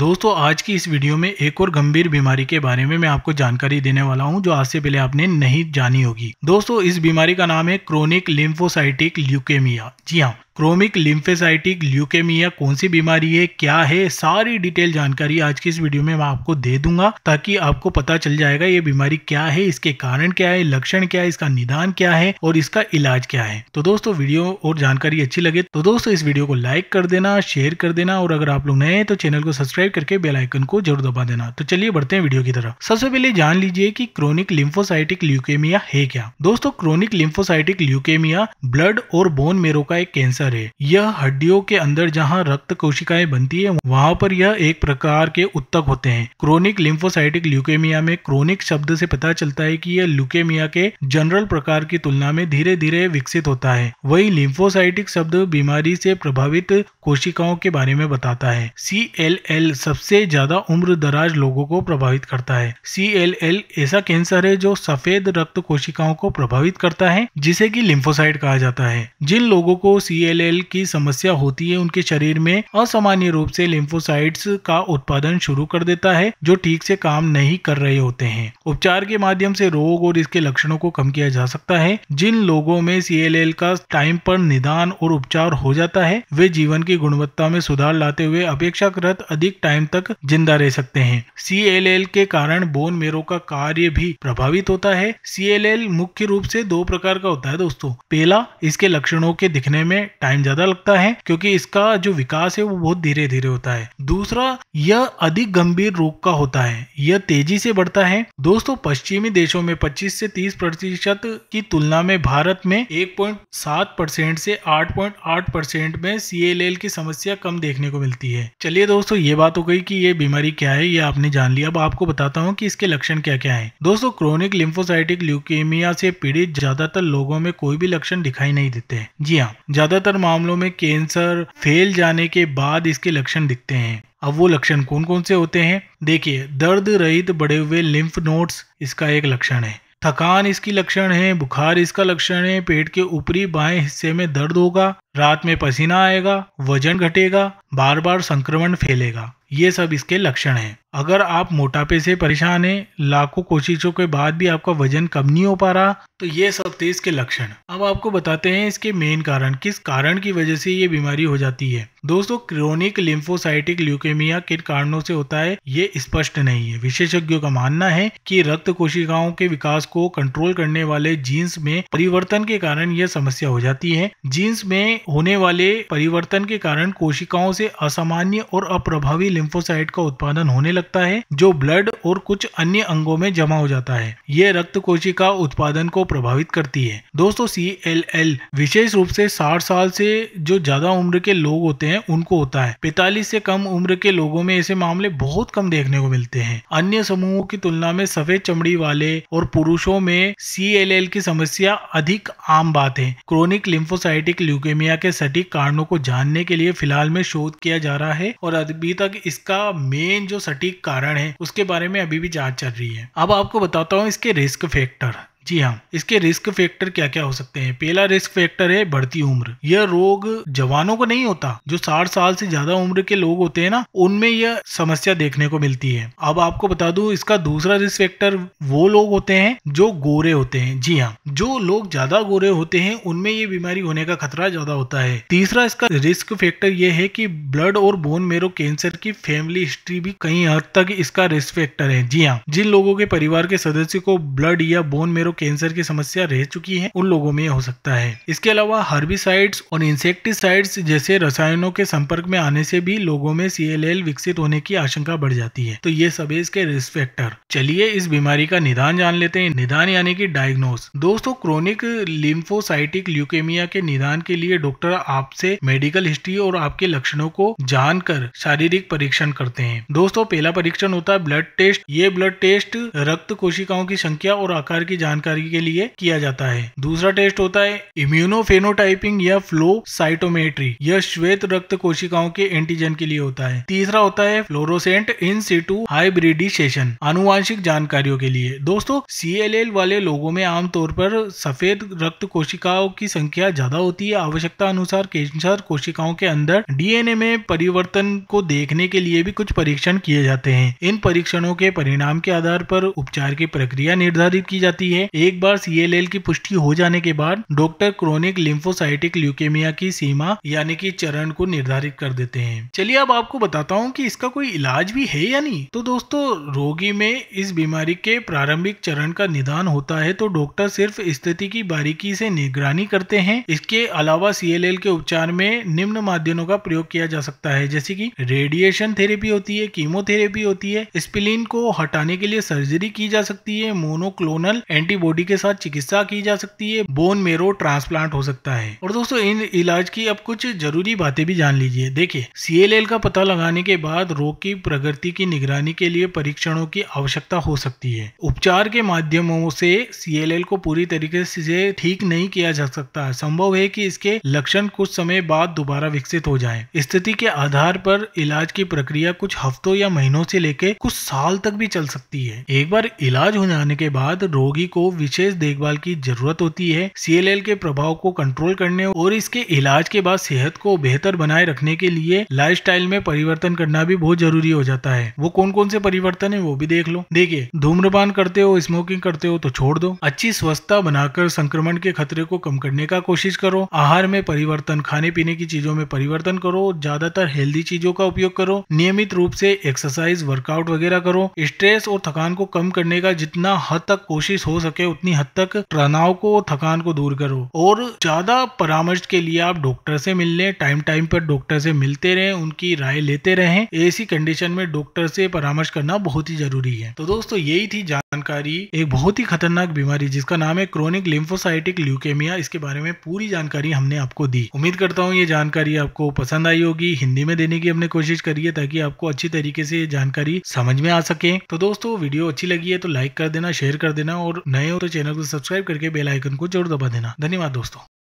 दोस्तों आज की इस वीडियो में एक और गंभीर बीमारी के बारे में मैं आपको जानकारी देने वाला हूं जो आज से पहले आपने नहीं जानी होगी दोस्तों इस बीमारी का नाम है क्रोनिक लिम्फोसाइटिक ल्यूकेमिया जी हाँ क्रोमिक लिम्फेसाइटिक ल्यूकेमिया कौन सी बीमारी है क्या है सारी डिटेल जानकारी आज की इस वीडियो में मैं आपको दे दूंगा ताकि आपको पता चल जाएगा ये बीमारी क्या है इसके कारण क्या है लक्षण क्या है इसका निदान क्या है और इसका इलाज क्या है तो दोस्तों वीडियो और जानकारी अच्छी लगे तो दोस्तों इस वीडियो को लाइक कर देना शेयर कर देना और अगर आप लोग नए हैं तो चैनल को सब्सक्राइब करके बेलाइकन को जरूर दबा देना तो चलिए बढ़ते हैं वीडियो की तरफ सबसे पहले जान लीजिए की क्रोनिक लिम्फोसाइटिक ल्यूकेमिया है क्या दोस्तों क्रोनिक लिम्फोसाइटिक ल्यूकेमिया ब्लड और बोन मेरो का एक कैंसर अंदर है यह हड्डियों के अंदर जहाँ रक्त कोशिकाएं बनती है वहाँ पर यह एक प्रकार के उत्तक होते हैं क्रोनिक लिम्फोसाइटिक ल्यूकेमिया में क्रोनिक शब्द से पता चलता है कि यह ल्यूकेमिया के जनरल प्रकार की तुलना में धीरे धीरे विकसित होता है वही लिम्फोसाइटिक शब्द बीमारी से प्रभावित कोशिकाओं के बारे में बताता है सी एल एल सबसे ज्यादा उम्र दराज लोगों को प्रभावित करता है सी एल एल ऐसा कैंसर है जो सफेद रक्त कोशिकाओं को प्रभावित करता है जिसे की लिम्फोसाइट कहा जाता है जिन लोगों को सी एल की समस्या होती है उनके शरीर में असामान्य रूप से लिम्फोसाइट्स का उत्पादन शुरू कर देता है जो ठीक से काम नहीं कर रहे होते हैं उपचार के माध्यम से रोग और इसके लक्षणों को कम किया जा सकता है जिन लोगों में सीएलएल का टाइम पर निदान और उपचार हो जाता है वे जीवन की गुणवत्ता में सुधार लाते हुए अपेक्षाकृत अधिक टाइम तक जिंदा रह सकते हैं सीएलएल के कारण बोन मेरो का कार्य भी प्रभावित होता है सीएलएल मुख्य रूप से दो प्रकार का होता है दोस्तों पहला इसके लक्षणों के दिखने में टाइम ज़्यादा लगता है क्योंकि इसका जो विकास है वो बहुत धीरे धीरे होता है दूसरा यह अधिक गंभीर रोग का होता है यह तेजी से बढ़ता है दोस्तों पश्चिमी देशों में 25 से 30 प्रतिशत की तुलना में भारत में 1.7 परसेंट से 8.8 परसेंट में सी की समस्या कम देखने को मिलती है चलिए दोस्तों ये बात हो गई कि ये बीमारी क्या है ये आपने जान लिया अब आपको बताता हूँ कि इसके लक्षण क्या क्या है दोस्तों क्रोनिक लिम्फोसाइटिक ल्यूकेमिया से पीड़ित ज्यादातर लोगों में कोई भी लक्षण दिखाई नहीं देते जी हाँ ज्यादातर मामलों में कैंसर फैल जाने के बाद इसके लक्षण दिखते हैं अब वो लक्षण कौन कौन से होते हैं देखिए दर्द रहित बढ़े हुए लिम्फ नोड्स इसका एक लक्षण है थकान इसकी लक्षण है बुखार इसका लक्षण है पेट के ऊपरी बाएं हिस्से में दर्द होगा रात में पसीना आएगा वजन घटेगा बार बार संक्रमण फैलेगा ये सब इसके लक्षण हैं अगर आप मोटापे से परेशान हैं लाखों कोशिशों के बाद भी आपका वजन कम नहीं हो पा रहा तो ये सब थे इसके लक्षण अब आपको बताते हैं इसके मेन कारण किस कारण की वजह से ये बीमारी हो जाती है दोस्तों क्रोनिक लिम्फोसाइटिक ल्यूकेमिया किन कारणों से होता है ये स्पष्ट नहीं है विशेषज्ञों का मानना है कि रक्त कोशिकाओं के विकास को कंट्रोल करने वाले जीन्स में परिवर्तन के कारण यह समस्या हो जाती है जीन्स में होने वाले परिवर्तन के कारण कोशिकाओं से असामान्य और अप्रभावी लिम्फोसाइट का उत्पादन होने लगता है जो ब्लड और कुछ अन्य अंगों में जमा हो जाता है यह रक्त कोशिका उत्पादन को प्रभावित करती है दोस्तों सी एल एल विशेष रूप से साठ साल से जो ज्यादा उम्र के लोग होते हैं उनको होता है पैतालीस से कम उम्र के लोगों में ऐसे मामले बहुत कम देखने को मिलते हैं अन्य समूहों की तुलना में सफेद चमड़ी वाले और पुरुषों में सी एल एल की समस्या अधिक आम बात है क्रोनिक लिम्फोसाइटिक ल्यूकेमिया निमोनिया के सटीक कारणों को जानने के लिए फिलहाल में शोध किया जा रहा है और अभी तक इसका मेन जो सटीक कारण है उसके बारे में अभी भी जांच चल रही है अब आपको बताता हूँ इसके रिस्क फैक्टर जी हाँ इसके रिस्क फैक्टर क्या क्या हो सकते हैं पहला रिस्क फैक्टर है बढ़ती उम्र यह रोग जवानों को नहीं होता जो साठ साल से ज्यादा उम्र के लोग होते हैं ना उनमें यह समस्या देखने को मिलती है अब आपको बता दू इसका दूसरा रिस्क फैक्टर वो लोग होते हैं जो गोरे होते हैं जी हाँ जो लोग ज्यादा गोरे होते हैं उनमें ये बीमारी होने का खतरा ज्यादा होता है तीसरा इसका रिस्क फैक्टर यह है कि ब्लड और बोन मेरो कैंसर की फैमिली हिस्ट्री भी कई हद तक इसका रिस्क फैक्टर है जी हाँ जिन लोगों के परिवार के सदस्य को ब्लड या बोन मेरो कैंसर की समस्या रह चुकी है उन लोगों में हो सकता है इसके अलावा हर्बिसाइड्स और इंसेक्टिसाइड्स जैसे रसायनों के संपर्क में आने से भी लोगों में सी विकसित होने की आशंका बढ़ जाती है तो ये सब इसके रिस्क फैक्टर चलिए इस बीमारी का निदान जान लेते हैं निदान यानी कि डायग्नोस दोस्तों क्रोनिक लिम्फोसाइटिक ल्यूकेमिया के निदान के लिए डॉक्टर आपसे मेडिकल हिस्ट्री और आपके लक्षणों को जानकर शारीरिक परीक्षण करते हैं दोस्तों पहला परीक्षण होता है ब्लड टेस्ट ये ब्लड टेस्ट रक्त कोशिकाओं की संख्या और आकार की जान जानकारी के लिए किया जाता है दूसरा टेस्ट होता है इम्यूनोफेनोटाइपिंग या फ्लो साइटोमेट्री यह श्वेत रक्त कोशिकाओं के एंटीजन के लिए होता है तीसरा होता है फ्लोरोसेंट इन सीटू हाइब्रिडिशेशन अनुवांशिक जानकारियों के लिए दोस्तों सी वाले लोगों में आमतौर पर सफेद रक्त कोशिकाओं की संख्या ज्यादा होती है आवश्यकता अनुसार कैंसर कोशिकाओं के अंदर डीएनए में परिवर्तन को देखने के लिए भी कुछ परीक्षण किए जाते हैं इन परीक्षणों के परिणाम के आधार पर उपचार की प्रक्रिया निर्धारित की जाती है एक बार सीएलएल की पुष्टि हो जाने के बाद डॉक्टर क्रोनिक लिम्फोसाइटिक ल्यूकेमिया की सीमा यानी कि चरण को निर्धारित कर देते हैं चलिए अब आपको बताता हूँ कि इसका कोई इलाज भी है या नहीं तो दोस्तों रोगी में इस बीमारी के प्रारंभिक चरण का निदान होता है तो डॉक्टर सिर्फ स्थिति की बारीकी से निगरानी करते हैं इसके अलावा सीएलएल के उपचार में निम्न माध्यमों का प्रयोग किया जा सकता है जैसे कि रेडिएशन थेरेपी होती है कीमोथेरेपी होती है स्पिलिन को हटाने के लिए सर्जरी की जा सकती है मोनोक्लोनल एंटी बॉडी के साथ चिकित्सा की जा सकती है बोन मेरो ट्रांसप्लांट हो सकता है और दोस्तों इन इलाज की अब कुछ जरूरी बातें भी जान लीजिए देखिए सीएलएल का पता लगाने के बाद रोग की प्रगति की निगरानी के लिए परीक्षणों की आवश्यकता हो सकती है उपचार के माध्यमों से सीएलएल को पूरी तरीके से ठीक नहीं किया जा सकता संभव है की इसके लक्षण कुछ समय बाद दोबारा विकसित हो जाए स्थिति के आधार पर इलाज की प्रक्रिया कुछ हफ्तों या महीनों से लेकर कुछ साल तक भी चल सकती है एक बार इलाज हो जाने के बाद रोगी को विशेष देखभाल की जरूरत होती है सीएलएल के प्रभाव को कंट्रोल करने और इसके इलाज के बाद सेहत को बेहतर बनाए रखने के लिए लाइफ में परिवर्तन करना भी बहुत जरूरी हो जाता है वो कौन कौन से परिवर्तन है वो भी देख लो देखिए धूम्रपान करते हो स्मोकिंग करते हो तो छोड़ दो अच्छी स्वस्थता बनाकर संक्रमण के खतरे को कम करने का कोशिश करो आहार में परिवर्तन खाने पीने की चीजों में परिवर्तन करो ज्यादातर हेल्दी चीजों का उपयोग करो नियमित रूप से एक्सरसाइज वर्कआउट वगैरह करो स्ट्रेस और थकान को कम करने का जितना हद तक कोशिश हो सके सके उतनी हद तक तनाव को थकान को दूर करो और ज्यादा परामर्श के लिए आप डॉक्टर से मिल लें टाइम टाइम पर डॉक्टर से मिलते रहें उनकी राय लेते रहें ऐसी कंडीशन में डॉक्टर से परामर्श करना बहुत ही जरूरी है तो दोस्तों यही थी जानकारी एक बहुत ही खतरनाक बीमारी जिसका नाम है क्रोनिक लिम्फोसाइटिक ल्यूकेमिया इसके बारे में पूरी जानकारी हमने आपको दी उम्मीद करता हूँ ये जानकारी आपको पसंद आई होगी हिंदी में देने की हमने कोशिश करी है ताकि आपको अच्छी तरीके से जानकारी समझ में आ सके तो दोस्तों वीडियो अच्छी लगी है तो लाइक कर देना शेयर कर देना और नए और तो चैनल को सब्सक्राइब करके बेल आइकन को जरूर दबा देना धन्यवाद दोस्तों